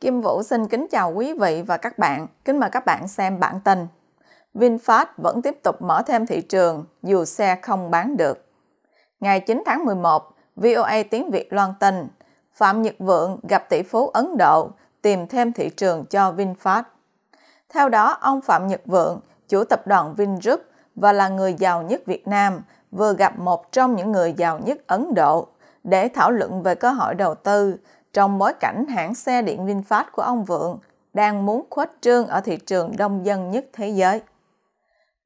Kim Vũ xin kính chào quý vị và các bạn. Kính mời các bạn xem bản tin. VinFast vẫn tiếp tục mở thêm thị trường dù xe không bán được. Ngày 9 tháng 11, VOA tiếng Việt loan tin Phạm Nhật Vượng gặp tỷ phú Ấn Độ tìm thêm thị trường cho VinFast. Theo đó, ông Phạm Nhật Vượng, chủ tập đoàn Vingroup và là người giàu nhất Việt Nam, vừa gặp một trong những người giàu nhất Ấn Độ để thảo luận về cơ hội đầu tư trong bối cảnh hãng xe điện VinFast của ông Vượng đang muốn khuếch trương ở thị trường đông dân nhất thế giới.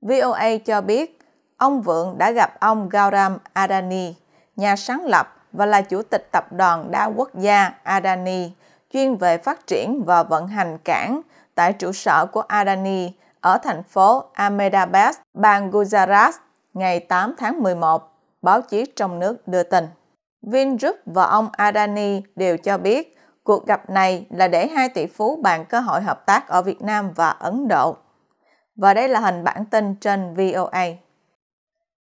VOA cho biết, ông Vượng đã gặp ông Gautam Adani, nhà sáng lập và là chủ tịch tập đoàn đa quốc gia Adani, chuyên về phát triển và vận hành cảng tại trụ sở của Adani ở thành phố Ahmedabad, bang Gujarat, ngày 8 tháng 11, báo chí trong nước đưa tin. Vingroup và ông Adani đều cho biết cuộc gặp này là để hai tỷ phú bàn cơ hội hợp tác ở Việt Nam và Ấn Độ. Và đây là hình bản tin trên VOA.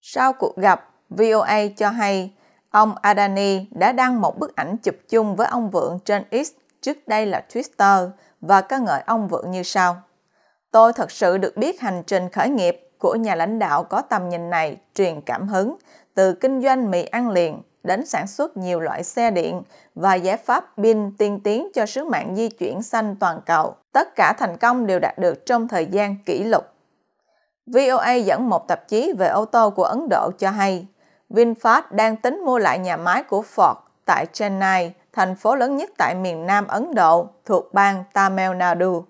Sau cuộc gặp, VOA cho hay ông Adani đã đăng một bức ảnh chụp chung với ông Vượng trên X trước đây là Twitter và ca ngợi ông Vượng như sau. Tôi thật sự được biết hành trình khởi nghiệp của nhà lãnh đạo có tầm nhìn này truyền cảm hứng từ kinh doanh mì ăn liền đến sản xuất nhiều loại xe điện và giải pháp pin tiên tiến cho sứ mạng di chuyển xanh toàn cầu. Tất cả thành công đều đạt được trong thời gian kỷ lục. VOA dẫn một tạp chí về ô tô của Ấn Độ cho hay, VinFast đang tính mua lại nhà máy của Ford tại Chennai, thành phố lớn nhất tại miền Nam Ấn Độ thuộc bang Tamil Nadu.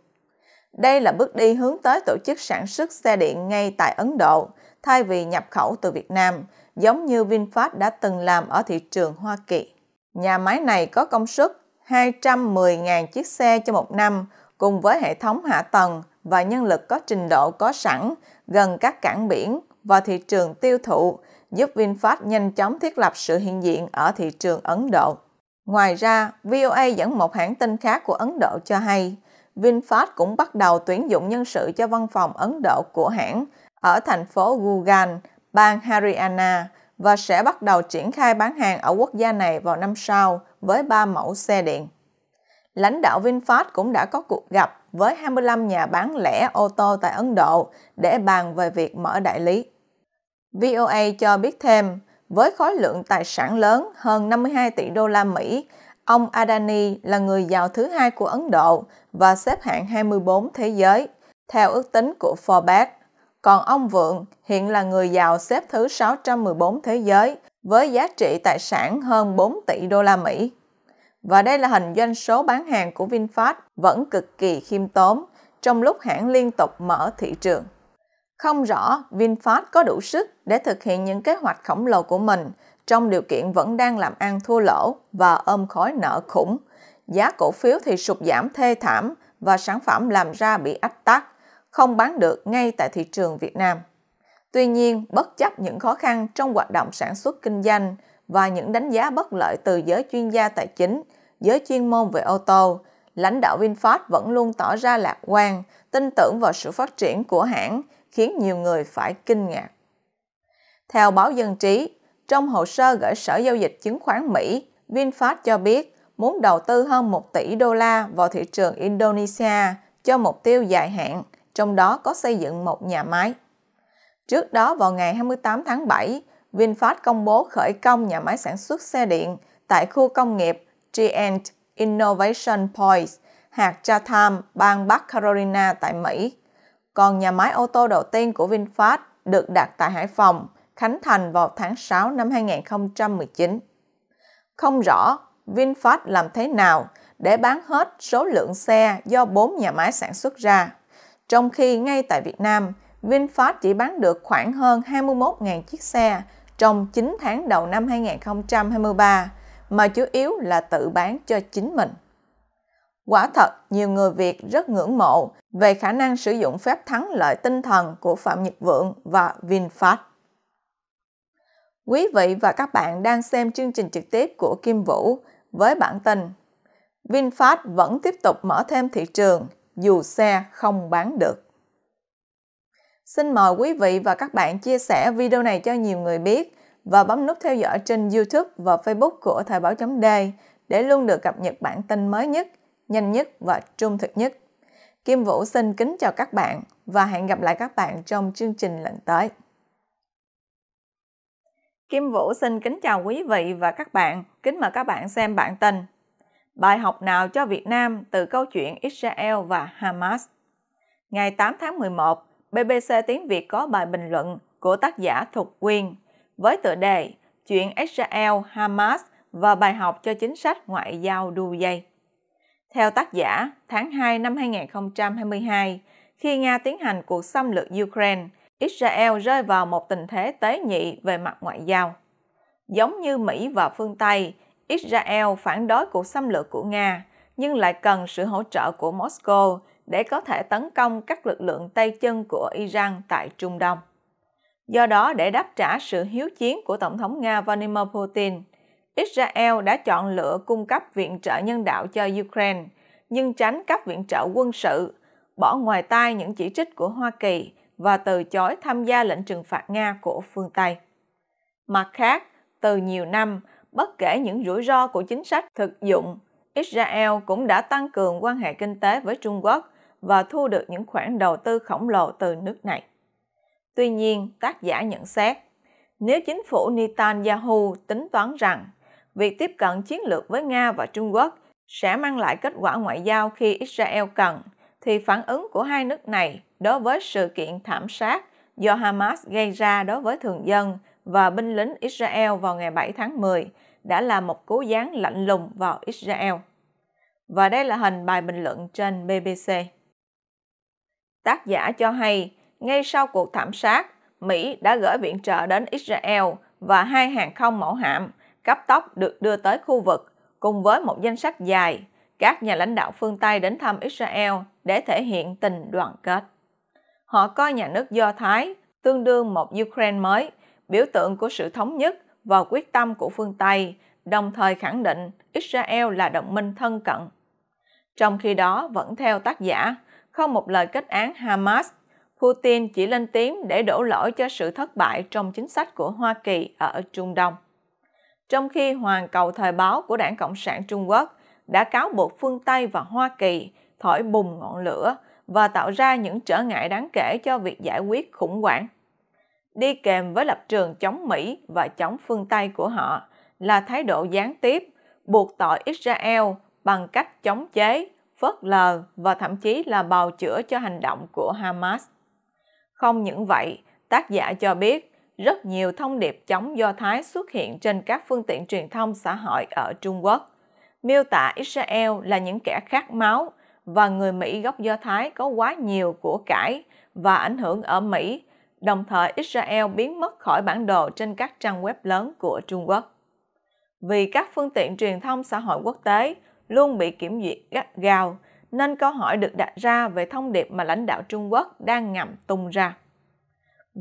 Đây là bước đi hướng tới tổ chức sản xuất xe điện ngay tại Ấn Độ – thay vì nhập khẩu từ Việt Nam, giống như VinFast đã từng làm ở thị trường Hoa Kỳ. Nhà máy này có công suất 210.000 chiếc xe cho một năm, cùng với hệ thống hạ tầng và nhân lực có trình độ có sẵn gần các cảng biển và thị trường tiêu thụ, giúp VinFast nhanh chóng thiết lập sự hiện diện ở thị trường Ấn Độ. Ngoài ra, VOA dẫn một hãng tin khác của Ấn Độ cho hay, VinFast cũng bắt đầu tuyển dụng nhân sự cho văn phòng Ấn Độ của hãng ở thành phố Gugan, bang Haryana và sẽ bắt đầu triển khai bán hàng ở quốc gia này vào năm sau với 3 mẫu xe điện. Lãnh đạo VinFast cũng đã có cuộc gặp với 25 nhà bán lẻ ô tô tại Ấn Độ để bàn về việc mở đại lý. VOA cho biết thêm, với khối lượng tài sản lớn hơn 52 tỷ đô la Mỹ, ông Adani là người giàu thứ hai của Ấn Độ và xếp hạng 24 thế giới, theo ước tính của Forbes. Còn ông Vượng hiện là người giàu xếp thứ 614 thế giới với giá trị tài sản hơn 4 tỷ đô la Mỹ. Và đây là hình doanh số bán hàng của VinFast vẫn cực kỳ khiêm tốn trong lúc hãng liên tục mở thị trường. Không rõ VinFast có đủ sức để thực hiện những kế hoạch khổng lồ của mình trong điều kiện vẫn đang làm ăn thua lỗ và ôm khói nợ khủng. Giá cổ phiếu thì sụt giảm thê thảm và sản phẩm làm ra bị ách tắc không bán được ngay tại thị trường Việt Nam. Tuy nhiên, bất chấp những khó khăn trong hoạt động sản xuất kinh doanh và những đánh giá bất lợi từ giới chuyên gia tài chính, giới chuyên môn về ô tô, lãnh đạo VinFast vẫn luôn tỏ ra lạc quan, tin tưởng vào sự phát triển của hãng, khiến nhiều người phải kinh ngạc. Theo báo Dân Trí, trong hồ sơ gửi Sở Giao dịch Chứng khoán Mỹ, VinFast cho biết muốn đầu tư hơn 1 tỷ đô la vào thị trường Indonesia cho mục tiêu dài hạn – trong đó có xây dựng một nhà máy. Trước đó vào ngày 28 tháng 7, VinFast công bố khởi công nhà máy sản xuất xe điện tại khu công nghiệp Giant Innovation Point, hạt Chatham, bang Bắc Carolina tại Mỹ. Còn nhà máy ô tô đầu tiên của VinFast được đặt tại Hải Phòng, khánh thành vào tháng 6 năm 2019. Không rõ VinFast làm thế nào để bán hết số lượng xe do bốn nhà máy sản xuất ra. Trong khi ngay tại Việt Nam, VinFast chỉ bán được khoảng hơn 21.000 chiếc xe trong 9 tháng đầu năm 2023, mà chủ yếu là tự bán cho chính mình. Quả thật, nhiều người Việt rất ngưỡng mộ về khả năng sử dụng phép thắng lợi tinh thần của Phạm Nhật Vượng và VinFast. Quý vị và các bạn đang xem chương trình trực tiếp của Kim Vũ với bản tin VinFast vẫn tiếp tục mở thêm thị trường – dù xe không bán được. Xin mời quý vị và các bạn chia sẻ video này cho nhiều người biết và bấm nút theo dõi trên YouTube và Facebook của Thời báo chấm D để luôn được cập nhật bản tin mới nhất, nhanh nhất và trung thực nhất. Kim Vũ xin kính chào các bạn và hẹn gặp lại các bạn trong chương trình lần tới. Kim Vũ xin kính chào quý vị và các bạn, kính mời các bạn xem bản tin bài học nào cho Việt Nam từ câu chuyện Israel và Hamas. Ngày 8 tháng 11, BBC Tiếng Việt có bài bình luận của tác giả Thục Quyên với tựa đề Chuyện Israel, Hamas và bài học cho chính sách ngoại giao đu dây. Theo tác giả, tháng 2 năm 2022, khi Nga tiến hành cuộc xâm lược Ukraine, Israel rơi vào một tình thế tế nhị về mặt ngoại giao. Giống như Mỹ và phương Tây, Israel phản đối cuộc xâm lược của Nga, nhưng lại cần sự hỗ trợ của Moscow để có thể tấn công các lực lượng tay chân của Iran tại Trung Đông. Do đó, để đáp trả sự hiếu chiến của Tổng thống Nga Vladimir Putin, Israel đã chọn lựa cung cấp viện trợ nhân đạo cho Ukraine, nhưng tránh cấp viện trợ quân sự, bỏ ngoài tai những chỉ trích của Hoa Kỳ và từ chối tham gia lệnh trừng phạt Nga của phương Tây. Mặt khác, từ nhiều năm, bất kể những rủi ro của chính sách thực dụng, Israel cũng đã tăng cường quan hệ kinh tế với Trung Quốc và thu được những khoản đầu tư khổng lồ từ nước này. Tuy nhiên, tác giả nhận xét, nếu chính phủ Netanyahu tính toán rằng việc tiếp cận chiến lược với Nga và Trung Quốc sẽ mang lại kết quả ngoại giao khi Israel cần, thì phản ứng của hai nước này đối với sự kiện thảm sát do Hamas gây ra đối với thường dân và binh lính Israel vào ngày 7 tháng 10 đã là một cú gián lạnh lùng vào Israel. Và đây là hình bài bình luận trên BBC. Tác giả cho hay, ngay sau cuộc thảm sát, Mỹ đã gửi viện trợ đến Israel và hai hàng không mẫu hạm cấp tốc được đưa tới khu vực cùng với một danh sách dài các nhà lãnh đạo phương Tây đến thăm Israel để thể hiện tình đoàn kết. Họ coi nhà nước Do Thái tương đương một Ukraine mới biểu tượng của sự thống nhất và quyết tâm của phương Tây, đồng thời khẳng định Israel là đồng minh thân cận. Trong khi đó, vẫn theo tác giả, không một lời kết án Hamas, Putin chỉ lên tiếng để đổ lỗi cho sự thất bại trong chính sách của Hoa Kỳ ở Trung Đông. Trong khi Hoàn cầu thời báo của Đảng Cộng sản Trung Quốc đã cáo buộc phương Tây và Hoa Kỳ thổi bùng ngọn lửa và tạo ra những trở ngại đáng kể cho việc giải quyết khủng hoảng đi kèm với lập trường chống Mỹ và chống phương Tây của họ là thái độ gián tiếp buộc tội Israel bằng cách chống chế, phớt lờ và thậm chí là bào chữa cho hành động của Hamas. Không những vậy, tác giả cho biết rất nhiều thông điệp chống Do Thái xuất hiện trên các phương tiện truyền thông xã hội ở Trung Quốc, miêu tả Israel là những kẻ khát máu và người Mỹ gốc Do Thái có quá nhiều của cải và ảnh hưởng ở Mỹ đồng thời Israel biến mất khỏi bản đồ trên các trang web lớn của Trung Quốc. Vì các phương tiện truyền thông xã hội quốc tế luôn bị kiểm duyệt gắt gao, nên câu hỏi được đặt ra về thông điệp mà lãnh đạo Trung Quốc đang ngầm tung ra.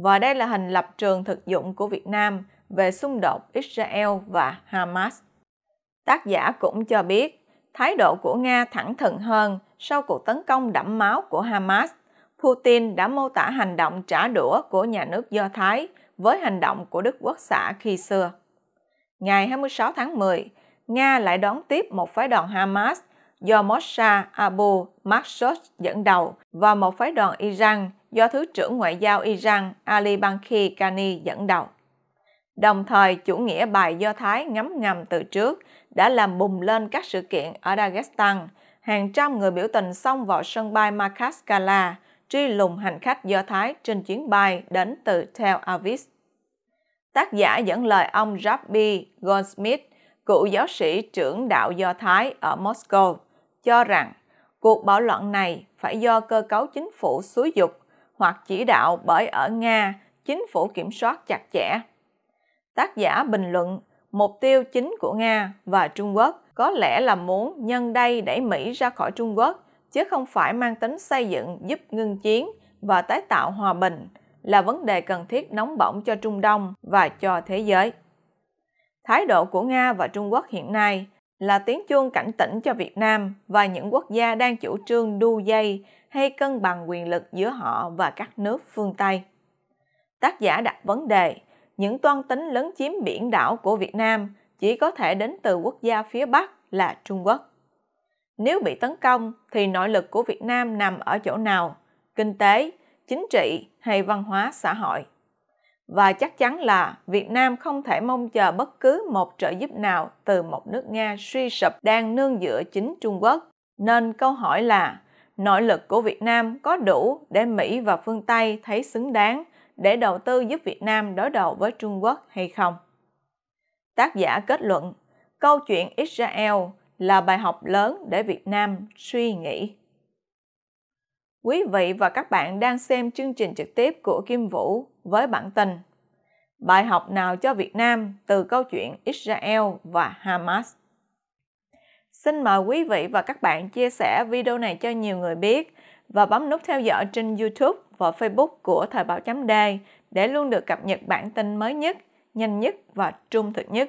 Và đây là hình lập trường thực dụng của Việt Nam về xung đột Israel và Hamas. Tác giả cũng cho biết, thái độ của Nga thẳng thừng hơn sau cuộc tấn công đẫm máu của Hamas Putin đã mô tả hành động trả đũa của nhà nước Do Thái với hành động của Đức Quốc xã khi xưa. Ngày 26 tháng 10, Nga lại đón tiếp một phái đoàn Hamas do Mossad Abu Maksud dẫn đầu và một phái đoàn Iran do Thứ trưởng Ngoại giao Iran Ali Banki Kani dẫn đầu. Đồng thời, chủ nghĩa bài Do Thái ngấm ngầm từ trước đã làm bùng lên các sự kiện ở Dagestan. Hàng trăm người biểu tình xông vào sân bay Makaskala, truy lùng hành khách Do Thái trên chuyến bay đến từ Tel Aviv. Tác giả dẫn lời ông Rabbi Goldsmith, cựu giáo sĩ trưởng đạo Do Thái ở Moscow, cho rằng cuộc bạo loạn này phải do cơ cấu chính phủ xúi dục hoặc chỉ đạo bởi ở Nga chính phủ kiểm soát chặt chẽ. Tác giả bình luận mục tiêu chính của Nga và Trung Quốc có lẽ là muốn nhân đây đẩy Mỹ ra khỏi Trung Quốc chứ không phải mang tính xây dựng giúp ngưng chiến và tái tạo hòa bình là vấn đề cần thiết nóng bỏng cho Trung Đông và cho thế giới. Thái độ của Nga và Trung Quốc hiện nay là tiếng chuông cảnh tỉnh cho Việt Nam và những quốc gia đang chủ trương đu dây hay cân bằng quyền lực giữa họ và các nước phương Tây. Tác giả đặt vấn đề, những toan tính lấn chiếm biển đảo của Việt Nam chỉ có thể đến từ quốc gia phía Bắc là Trung Quốc. Nếu bị tấn công thì nội lực của Việt Nam nằm ở chỗ nào? Kinh tế, chính trị hay văn hóa xã hội? Và chắc chắn là Việt Nam không thể mong chờ bất cứ một trợ giúp nào từ một nước Nga suy sụp đang nương dựa chính Trung Quốc. Nên câu hỏi là nội lực của Việt Nam có đủ để Mỹ và phương Tây thấy xứng đáng để đầu tư giúp Việt Nam đối đầu với Trung Quốc hay không? Tác giả kết luận, câu chuyện Israel là bài học lớn để Việt Nam suy nghĩ. Quý vị và các bạn đang xem chương trình trực tiếp của Kim Vũ với bản tin Bài học nào cho Việt Nam từ câu chuyện Israel và Hamas? Xin mời quý vị và các bạn chia sẻ video này cho nhiều người biết và bấm nút theo dõi trên YouTube và Facebook của Thời báo chấm Đê để luôn được cập nhật bản tin mới nhất, nhanh nhất và trung thực nhất.